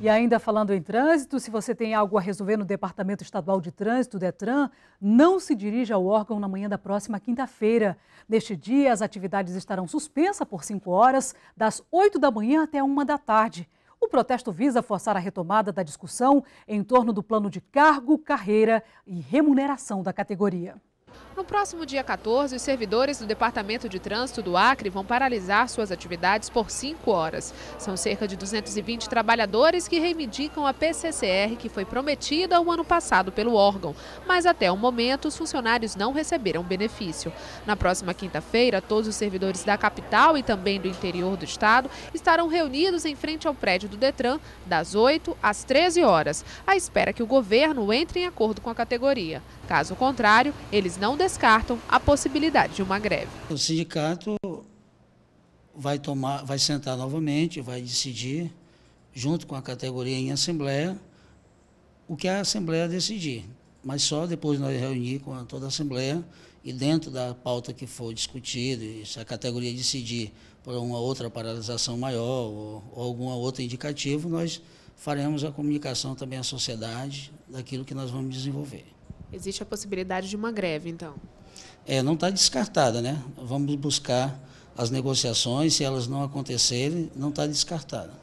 E ainda falando em trânsito, se você tem algo a resolver no Departamento Estadual de Trânsito, DETRAN, não se dirija ao órgão na manhã da próxima quinta-feira. Neste dia, as atividades estarão suspensas por cinco horas, das 8 da manhã até uma da tarde. O protesto visa forçar a retomada da discussão em torno do plano de cargo, carreira e remuneração da categoria. No próximo dia 14, os servidores do Departamento de Trânsito do Acre vão paralisar suas atividades por cinco horas. São cerca de 220 trabalhadores que reivindicam a PCCR que foi prometida o ano passado pelo órgão, mas até o momento os funcionários não receberam benefício. Na próxima quinta-feira, todos os servidores da capital e também do interior do estado estarão reunidos em frente ao prédio do Detran das 8 às 13 horas, à espera que o governo entre em acordo com a categoria. Caso contrário, eles não não descartam a possibilidade de uma greve. O sindicato vai tomar, vai sentar novamente, vai decidir junto com a categoria em assembleia o que a assembleia decidir. Mas só depois nós reunir com toda a assembleia e dentro da pauta que for discutida, se a categoria decidir por uma outra paralisação maior ou, ou algum outro indicativo, nós faremos a comunicação também à sociedade daquilo que nós vamos desenvolver. Existe a possibilidade de uma greve, então? É, não está descartada, né? Vamos buscar as negociações, se elas não acontecerem, não está descartada.